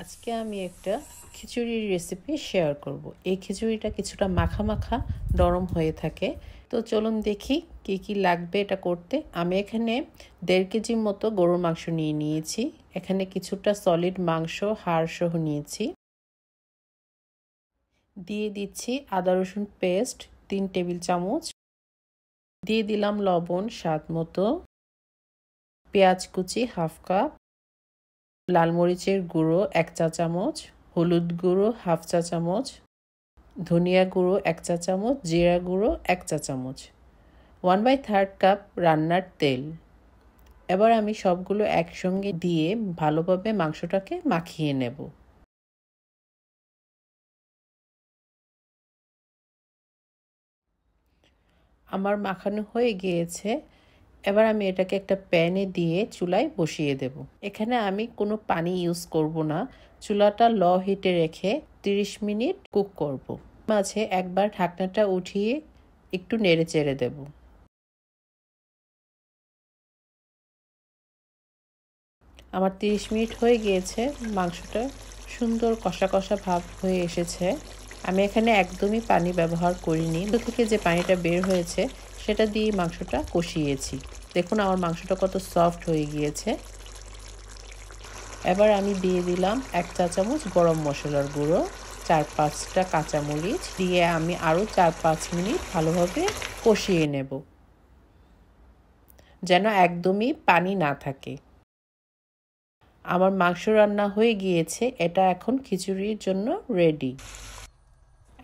আজকে আমি একটা খিচুড়ির রেসিপি শেয়ার করব। এই খিচুড়িটা কিছুটা মাখা মাখা নরম হয়ে থাকে তো চলুন দেখি কি কি লাগবে এটা করতে আমি এখানে দেড় কেজির মতো গরুর মাংস নিয়ে নিয়েছি এখানে কিছুটা সলিড মাংস হাড়সহ নিয়েছি দিয়ে দিচ্ছি আদা রসুন পেস্ট তিন টেবিল চামচ দিয়ে দিলাম লবণ স্বাদ মতো পেঁয়াজ কুচি হাফ কাপ লাল মরিচের গুঁড়ো এক চা চামচ হলুদ গুঁড়ো হাফ চা চামচ ধনিয়া গুঁড়ো এক চা চামচ জিরা গুঁড়ো এক চা চামচ ওয়ান বাই থার্ড কাপ রান্নার তেল এবার আমি সবগুলো একসঙ্গে দিয়ে ভালোভাবে মাংসটাকে মাখিয়ে নেব আমার মাখানো হয়ে গিয়েছে এবার আমি এটাকে একটা প্যানে দিয়ে চুলায় বসিয়ে দেব এখানে আমি কোনো পানি ইউজ করব না চুলাটা ল হিটে রেখে 30 মিনিট কুক করব মাঝে একবার ঢাকনাটা উঠিয়ে একটু নেড়ে চেড়ে দেব আমার 30 মিনিট হয়ে গিয়েছে মাংসটা সুন্দর কষা কষা ভাব হয়ে এসেছে আমি এখানে একদমই পানি ব্যবহার করিনি থেকে যে পানিটা বের হয়েছে সেটা দিয়ে মাংসটা কষিয়েছি দেখুন আমার মাংসটা কত সফট হয়ে গিয়েছে এবার আমি দিয়ে দিলাম এক চা চামচ গরম মশলার গুঁড়ো চার পাঁচটা কাঁচামরিচ দিয়ে আমি আরও চার পাঁচ মিনিট ভালোভাবে কষিয়ে নেব যেন একদমই পানি না থাকে আমার মাংস রান্না হয়ে গিয়েছে এটা এখন খিচুড়ির জন্য রেডি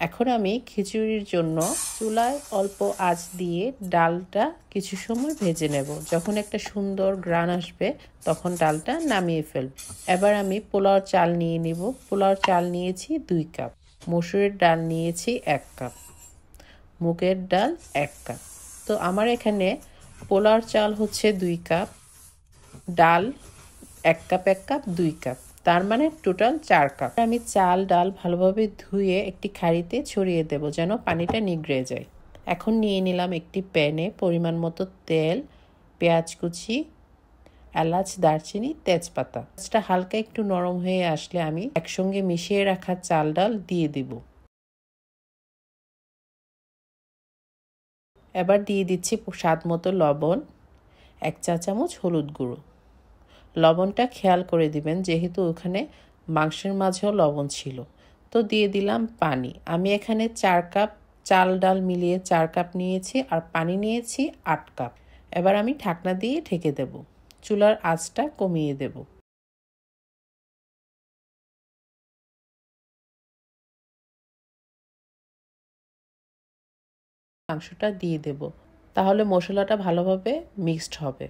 এখন আমি খিচুড়ির জন্য চুলায় অল্প আঁচ দিয়ে ডালটা কিছু সময় ভেজে নেব যখন একটা সুন্দর গ্রান আসবে তখন ডালটা নামিয়ে ফেলব এবার আমি পোলাওর চাল নিয়ে নেব পোলাওর চাল নিয়েছি দুই কাপ মসুরের ডাল নিয়েছি এক কাপ মুগের ডাল এক কাপ তো আমার এখানে পোলাওর চাল হচ্ছে দুই কাপ ডাল এক কাপ এক কাপ দুই কাপ তার মানে টোটাল চার কাপ আমি চাল ডাল ভালোভাবে ধুয়ে একটি খাড়িতে ছড়িয়ে দেব যেন পানিটা নিগড়ে যায় এখন নিয়ে নিলাম একটি প্যানে পরিমাণ মতো তেল পেঁয়াজ কুচি এলাচ দারচিনি তেজপাতা পেঁয়াজটা হালকা একটু নরম হয়ে আসলে আমি একসঙ্গে মিশিয়ে রাখা চাল ডাল দিয়ে দিব এবার দিয়ে দিচ্ছি স্বাদ মতো লবণ এক চা চামচ হলুদ গুঁড়ো লবণটা খেয়াল করে দিবেন যেহেতু ওখানে মাংসের মাঝেও লবণ ছিল তো দিয়ে দিলাম পানি আমি এখানে চার কাপ চাল ডাল মিলিয়ে চার কাপ নিয়েছি আর পানি নিয়েছি আট কাপ এবার আমি ঢাকনা দিয়ে ঢেকে দেব চুলার আঁচটা কমিয়ে দেব মাংসটা দিয়ে দেব তাহলে মশলাটা ভালোভাবে মিক্সড হবে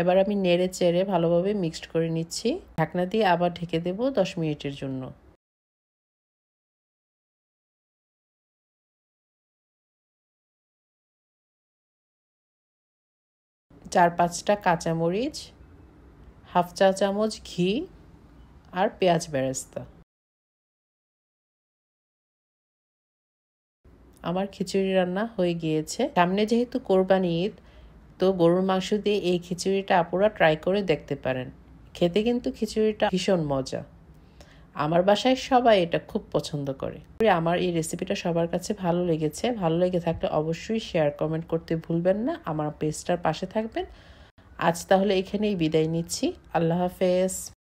এবার আমি নেড়ে চেড়ে ভালোভাবে মিক্সড করে নিচ্ছি ঢাকনা দিয়ে আবার ঢেকে দেব দশ মিনিটের জন্য চার পাঁচটা কাঁচামরিচ হাফ চা চামচ ঘি আর পেঁয়াজ বেরেস্তা আমার খিচুড়ি রান্না হয়ে গিয়েছে সামনে যেহেতু কোরবানি ঈদ তো গরুর মাংস দিয়ে এই খিচুড়িটা আপুরা ট্রাই করে দেখতে পারেন খেতে কিন্তু খিচুড়িটা ভীষণ মজা আমার বাসায় সবাই এটা খুব পছন্দ করে আমার এই রেসিপিটা সবার কাছে ভালো লেগেছে ভালো লেগে থাকলে অবশ্যই শেয়ার কমেন্ট করতে ভুলবেন না আমার পেজটার পাশে থাকবেন আজ তাহলে এখানেই বিদায় নিচ্ছি আল্লাহ হাফেজ